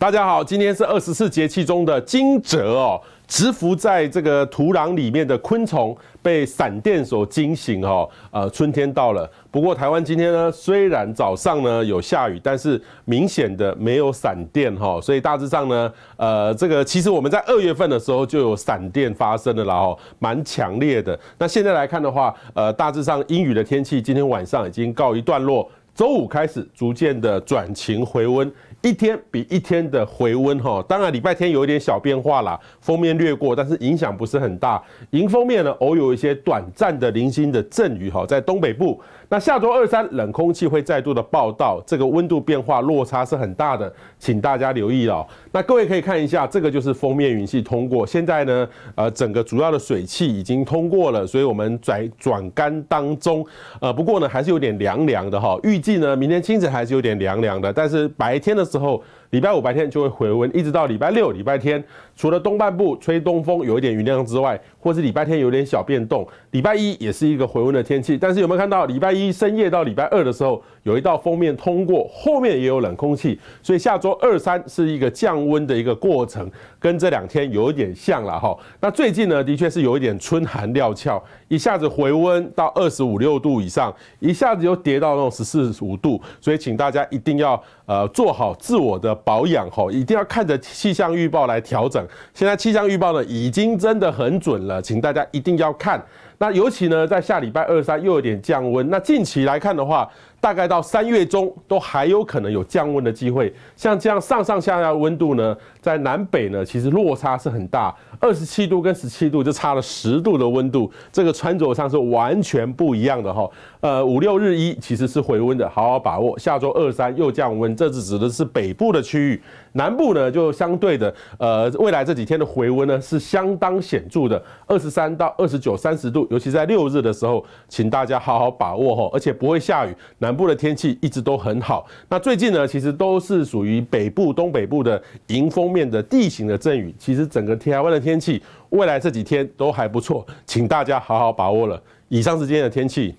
大家好，今天是二十四节气中的惊蛰哦，蛰伏在这个土壤里面的昆虫被闪电所惊醒哦，呃，春天到了。不过台湾今天呢，虽然早上呢有下雨，但是明显的没有闪电哈，所以大致上呢，呃，这个其实我们在二月份的时候就有闪电发生了，啦哦，蛮强烈的。那现在来看的话，呃，大致上阴雨的天气今天晚上已经告一段落，周五开始逐渐的转晴回温。一天比一天的回温哈，当然礼拜天有一点小变化啦，封面略过，但是影响不是很大。迎封面呢，偶有一些短暂的零星的阵雨哈，在东北部。那下周二三冷空气会再度的报道，这个温度变化落差是很大的，请大家留意哦。那各位可以看一下，这个就是封面云系通过，现在呢，呃，整个主要的水汽已经通过了，所以我们转转干当中，呃，不过呢还是有点凉凉的哈。预计呢明天清晨还是有点凉凉的，但是白天的。之后。礼拜五白天就会回温，一直到礼拜六、礼拜天，除了东半部吹东风、有一点云量之外，或是礼拜天有点小变动。礼拜一也是一个回温的天气，但是有没有看到礼拜一深夜到礼拜二的时候有一道封面通过，后面也有冷空气，所以下周二三是一个降温的一个过程，跟这两天有一点像了哈。那最近呢，的确是有一点春寒料峭，一下子回温到二十五六度以上，一下子又跌到那种十四五度，所以请大家一定要呃做好自我的。保养吼，一定要看着气象预报来调整。现在气象预报呢，已经真的很准了，请大家一定要看。那尤其呢，在下礼拜二三又有点降温。那近期来看的话。大概到三月中都还有可能有降温的机会，像这样上上下下的温度呢，在南北呢其实落差是很大，二十七度跟十七度就差了十度的温度，这个穿着上是完全不一样的哈。呃，五六日一其实是回温的，好好把握。下周二三又降温，这是指的是北部的区域，南部呢就相对的，呃，未来这几天的回温呢是相当显著的，二十三到二十九三十度，尤其在六日的时候，请大家好好把握哈，而且不会下雨。南部的天气一直都很好，那最近呢，其实都是属于北部、东北部的迎风面的地形的阵雨。其实整个台湾的天气，未来这几天都还不错，请大家好好把握了。以上是今天的天气。